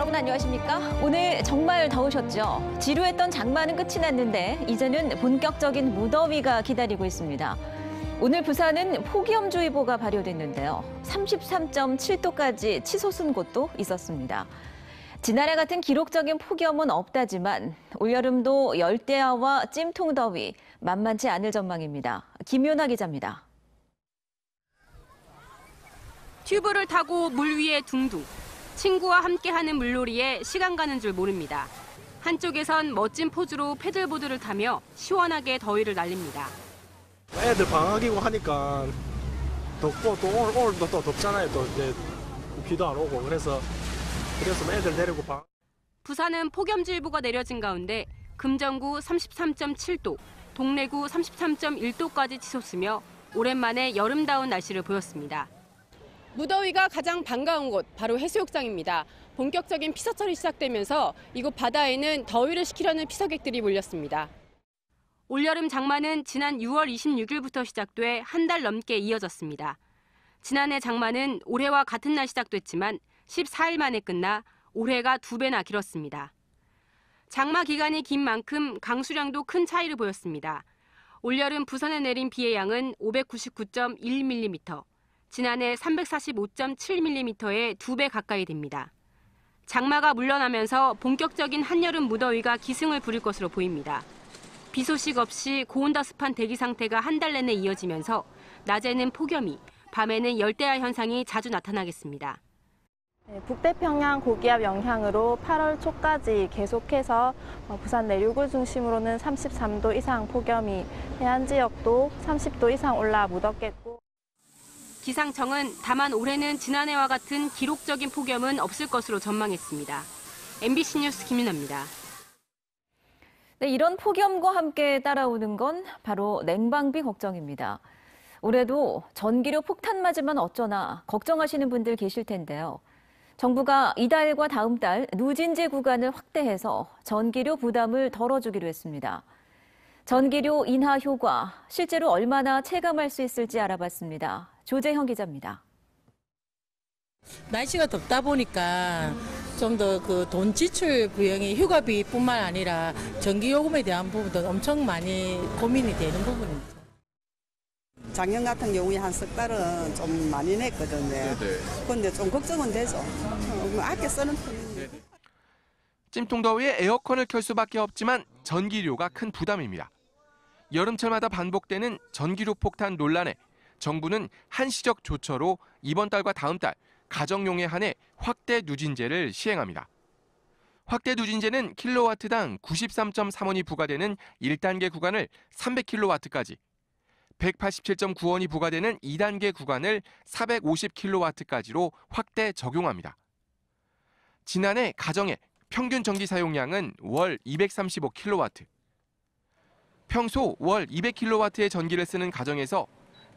여러분 안녕하십니까? 오늘 정말 더우셨죠? 지루했던 장마는 끝이 났는데 이제는 본격적인 무더위가 기다리고 있습니다. 오늘 부산은 폭염주의보가 발효됐는데요. 33.7도까지 치솟은 곳도 있었습니다. 지난해 같은 기록적인 폭염은 없다지만 올여름도 열대야와 찜통더위 만만치 않을 전망입니다. 김윤아 기자입니다. 튜브를 타고 물 위에 둥둥 친구와 함께하는 물놀이에 시간 가는 줄 모릅니다. 한쪽에선 멋진 포즈로 패들보드를 타며 시원하게 더위를 날립니다. 애들 방학이고 하니까 덥고 또 오늘, 오늘도 또 덥잖아요. 또 이제 비도 안 오고 그래서 그래서 애들 데리고 방. 부산은 폭염주의보가 내려진 가운데 금정구 33.7도, 동래구 33.1도까지 치솟으며 오랜만에 여름다운 날씨를 보였습니다. 무더위가 가장 반가운 곳 바로 해수욕장입니다. 본격적인 피서철이 시작되면서 이곳 바다에는 더위를 식히려는 피서객들이 몰렸습니다. 올여름 장마는 지난 6월 26일부터 시작돼 한 달 넘게 이어졌습니다. 지난해 장마는 올해와 같은 날 시작됐지만 14일 만에 끝나 올해가 두 배나 길었습니다. 장마 기간이 긴 만큼 강수량도 큰 차이를 보였습니다. 올여름 부산에 내린 비의 양은 599.1mm, 지난해 345.7mm의 2배 가까이 됩니다. 장마가 물러나면서 본격적인 한여름 무더위가 기승을 부릴 것으로 보입니다. 비 소식 없이 고온다습한 대기 상태가 한 달 내내 이어지면서 낮에는 폭염이, 밤에는 열대야 현상이 자주 나타나겠습니다. 네, 북태평양 고기압 영향으로 8월 초까지 계속해서 어, 부산 내륙을 중심으로는 33도 이상 폭염이 해안 지역도 30도 이상 올라 무덥겠고 기상청은 다만 올해는 지난해와 같은 기록적인 폭염은 없을 것으로 전망했습니다. MBC 뉴스 김윤아입니다. 네, 이런 폭염과 함께 따라오는 건 바로 냉방비 걱정입니다. 올해도 전기료 폭탄 맞으면 어쩌나 걱정하시는 분들 계실 텐데요. 정부가 이달과 다음 달 누진제 구간을 확대해서 전기료 부담을 덜어주기로 했습니다. 전기료 인하 효과 실제로 얼마나 체감할 수 있을지 알아봤습니다. 조재형 기자입니다. 날씨가 덥다 보니까 좀 더 그 돈 지출 부영이 휴가비뿐만 아니라 전기 요금에 대한 부분도 엄청 많이 고민이 되는 부분입니다. 작년 같은 경우에 한석 달은 좀 많이 냈거든요. 네, 네. 그런데 좀 걱정은 되죠. 음, 아껴 쓰는 찜통더위에 에어컨을 켤 수밖에 없지만 전기료가 큰 부담입니다. 여름철마다 반복되는 전기료 폭탄 논란에 정부는 한시적 조처로 이번 달과 다음 달 가정용에 한해 확대 누진제를 시행합니다. 확대 누진제는 킬로와트당 93.3원이 부과되는 1단계 구간을 300킬로와트까지, 187.9원이 부과되는 2단계 구간을 450킬로와트까지로 확대 적용합니다. 지난해 가정의 평균 전기 사용량은 월 235킬로와트. 평소 월 200킬로와트의 전기를 쓰는 가정에서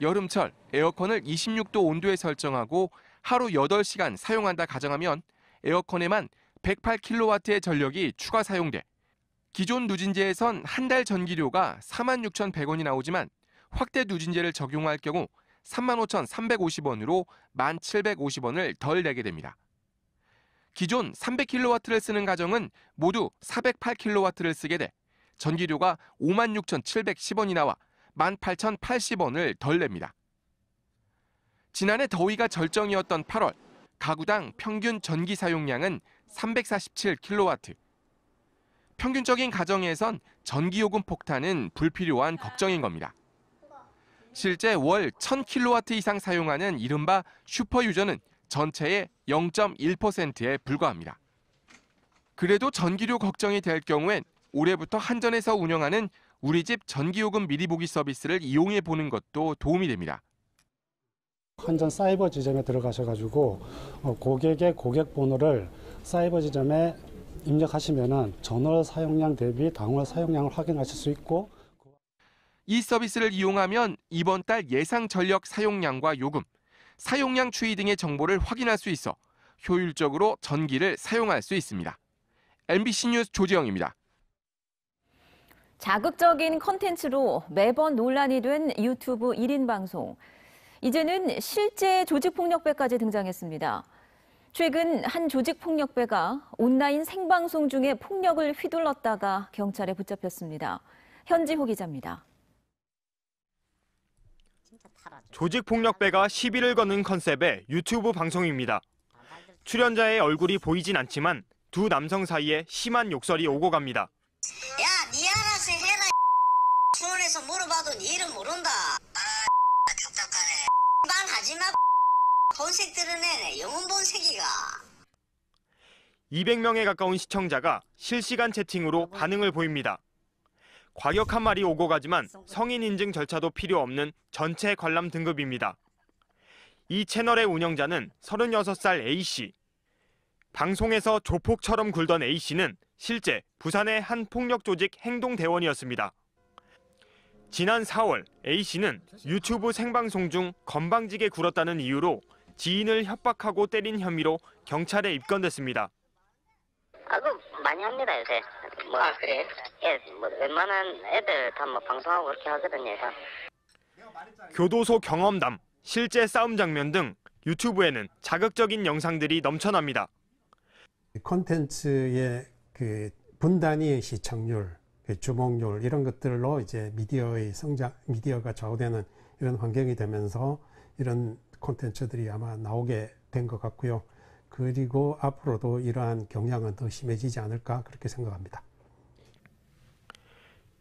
여름철 에어컨을 26도 온도에 설정하고 하루 8시간 사용한다 가정하면 에어컨에만 108kW의 전력이 추가 사용돼 기존 누진제에선 한 달 전기료가 46,100원이 나오지만 확대 누진제를 적용할 경우 35,350원으로 1,750원을 덜 내게 됩니다. 기존 300kW를 쓰는 가정은 모두 408kW를 쓰게 돼 전기료가 56,710원이 나와 18,080원을 덜 냅니다. 지난해 더위가 절정이었던 8월 가구당 평균 전기 사용량은 347kW. 평균적인 가정에선 전기요금 폭탄은 불필요한 걱정인 겁니다. 실제 월 1000kW 이상 사용하는 이른바 슈퍼유저는 전체의 0.1%에 불과합니다. 그래도 전기료 걱정이 될 경우엔 올해부터 한전에서 운영하는 우리 집 전기요금 미리 보기 서비스를 이용해 보는 것도 도움이 됩니다. 한전 사이버 지점에 들어가셔가지고 어, 고객의 고객 번호를 사이버 지점에 입력하시면 전월 사용량 대비 당월 사용량을 확인하실 수 있고 이 서비스를 이용하면 이번 달 예상 전력 사용량과 요금, 사용량 추이 등의 정보를 확인할 수 있어 효율적으로 전기를 사용할 수 있습니다. MBC 뉴스 조지영입니다. 자극적인 컨텐츠로 매번 논란이 된 유튜브 1인 방송. 이제는 실제 조직폭력배까지 등장했습니다. 최근 한 조직폭력배가 온라인 생방송 중에 폭력을 휘둘렀다가 경찰에 붙잡혔습니다. 현지호 기자입니다. 조직폭력배가 시비를 거는 컨셉의 유튜브 방송입니다. 출연자의 얼굴이 보이진 않지만 두 남성 사이에 심한 욕설이 오고 갑니다. 본색 드러내네 영혼 본색이가 200명에 가까운 시청자가 실시간 채팅으로 반응을 보입니다. 과격 한 말이 오고 가지만 성인 인증 절차도 필요 없는 전체 관람 등급입니다. 이 채널의 운영자는 36살 A씨. 방송에서 조폭처럼 굴던 A씨는 실제 부산의 한 폭력조직 행동대원이었습니다. 지난 4월 A씨는 유튜브 생방송 중 건방지게 굴었다는 이유로 지인을 협박하고 때린 혐의로 경찰에 입건됐습니다. 아, 그 많이 합니다 요새. 뭐, 아 그래? 예, 뭐 웬만한 애들 다뭐 방송하고 그렇게 하거든요. 다. 교도소 경험담, 실제 싸움 장면 등 유튜브에는 자극적인 영상들이 넘쳐납니다. 콘텐츠의 그 분단위 시청률, 그 주목률 이런 것들로 이제 미디어의 성장, 미디어가 좌우되는 이런 환경이 되면서 이런 콘텐츠들이 아마 나오게 된 것 같고요. 그리고 앞으로도 이러한 경향은 더 심해지지 않을까 그렇게 생각합니다.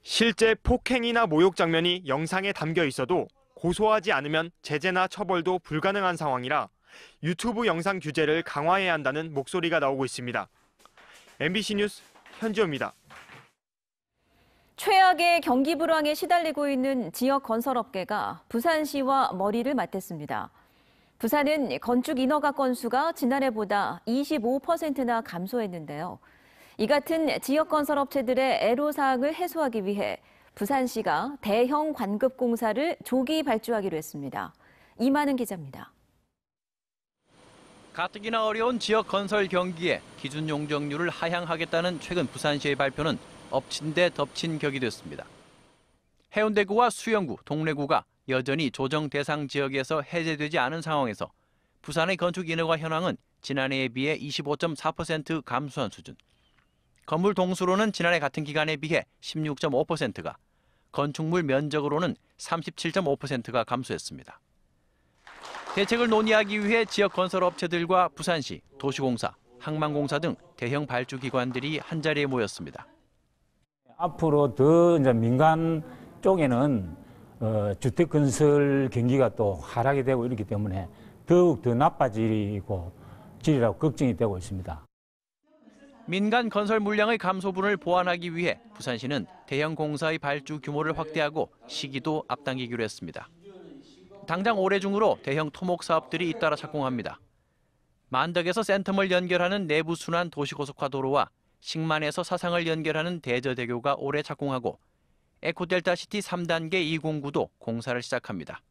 실제 폭행이나 모욕 장면이 영상에 담겨 있어도 고소하지 않으면 제재나 처벌도 불가능한 상황이라 유튜브 영상 규제를 강화해야 한다는 목소리가 나오고 있습니다. MBC 뉴스 현지호입니다. 최악의 경기 불황에 시달리고 있는 지역 건설업계가 부산시와 머리를 맞댔습니다. 부산은 건축 인허가 건수가 지난해보다 25%나 감소했는데요. 이 같은 지역 건설 업체들의 애로 사항을 해소하기 위해 부산시가 대형 관급 공사를 조기 발주하기로 했습니다. 이만은 기자입니다. 가뜩이나 어려운 지역 건설 경기에 기준 용적률을 하향하겠다는 최근 부산시의 발표는 엎친 데 덮친 격이 됐습니다. 해운대구와 수영구, 동래구가 여전히 조정 대상 지역에서 해제되지 않은 상황에서 부산의 건축 인허가 현황은 지난해에 비해 25.4% 감소한 수준. 건물 동수로는 지난해 같은 기간에 비해 16.5%가, 건축물 면적으로는 37.5%가 감소했습니다. 대책을 논의하기 위해 지역 건설 업체들과 부산시, 도시공사, 항만공사 등 대형 발주 기관들이 한자리에 모였습니다. 앞으로 더 민간 쪽에는 어, 주택 건설 경기가 또 하락이 되고 이렇기 때문에 더욱 더 나빠지고 질이라고 걱정이 되고 있습니다. 민간 건설 물량의 감소분을 보완하기 위해 부산시는 대형 공사의 발주 규모를 확대하고 시기도 앞당기기로 했습니다. 당장 올해 중으로 대형 토목 사업들이 잇따라 착공합니다. 만덕에서 센텀을 연결하는 내부순환 도시고속화 도로와 식만에서 사상을 연결하는 대저대교가 올해 착공하고 에코델타시티 3단계 209도 공사를 시작합니다.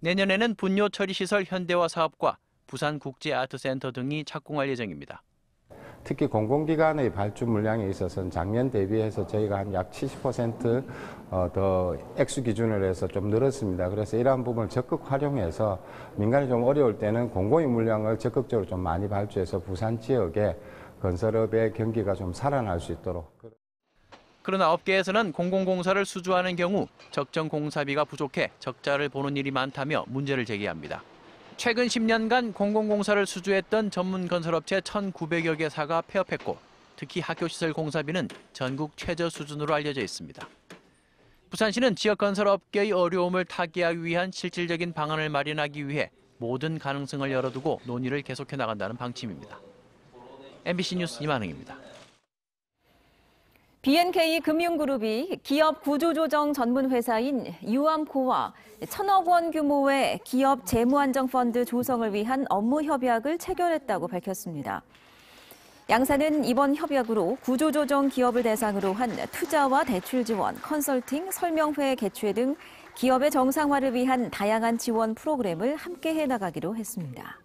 내년에는 분뇨 처리 시설 현대화 사업과 부산국제아트센터 등이 착공할 예정입니다. 특히 공공기관의 발주 물량에 있어서는 작년 대비해서 저희가 한 약 70%더 어, 액수 기준으로 해서 좀 늘었습니다. 그래서 이러한 부분을 적극 활용해서 민간이 좀 어려울 때는 공공의 물량을 적극적으로 좀 많이 발주해서 부산 지역에 건설업의 경기가 좀 살아날 수 있도록. 그러나 업계에서는 공공공사를 수주하는 경우 적정 공사비가 부족해 적자를 보는 일이 많다며 문제를 제기합니다. 최근 10년간 공공공사를 수주했던 전문 건설업체 1,900여 개사가 폐업했고 특히 학교시설 공사비는 전국 최저 수준으로 알려져 있습니다. 부산시는 지역건설업계의 어려움을 타개하기 위한 실질적인 방안을 마련하기 위해 모든 가능성을 열어두고 논의를 계속해 나간다는 방침입니다. MBC 뉴스 이만흥입니다. BNK 금융그룹이 기업 구조조정 전문회사인 유암코와 천억 원 규모의 기업 재무안정펀드 조성을 위한 업무 협약을 체결했다고 밝혔습니다. 양사는 이번 협약으로 구조조정 기업을 대상으로 한 투자와 대출 지원, 컨설팅, 설명회 개최 등 기업의 정상화를 위한 다양한 지원 프로그램을 함께 해나가기로 했습니다.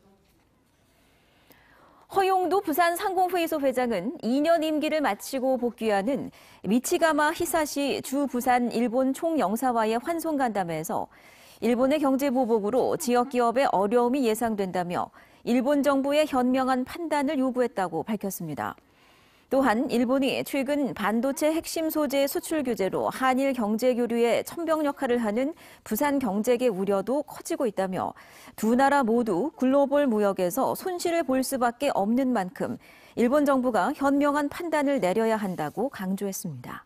허용도 부산 상공회의소 회장은 2년 임기를 마치고 복귀하는 미치가마 히사시 주 부산 일본 총영사와의 환송 간담회에서 일본의 경제 보복으로 지역 기업의 어려움이 예상된다며 일본 정부의 현명한 판단을 요구했다고 밝혔습니다. 또한 일본이 최근 반도체 핵심 소재 수출 규제로 한일 경제 교류에 천병 역할을 하는 부산 경제계 우려도 커지고 있다며 두 나라 모두 글로벌 무역에서 손실을 볼 수밖에 없는 만큼 일본 정부가 현명한 판단을 내려야 한다고 강조했습니다.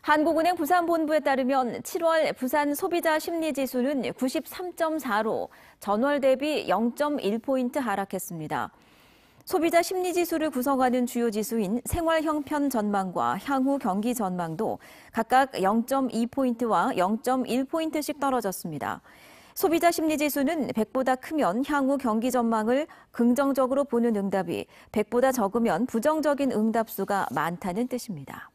한국은행 부산 본부에 따르면 7월 부산 소비자 심리 지수는 93.4로 전월 대비 0.1포인트 하락했습니다. 소비자 심리 지수를 구성하는 주요 지수인 생활 형편 전망과 향후 경기 전망도 각각 0.2포인트와 0.1포인트씩 떨어졌습니다. 소비자 심리 지수는 100보다 크면 향후 경기 전망을 긍정적으로 보는 응답이 100보다 적으면 부정적인 응답수가 많다는 뜻입니다.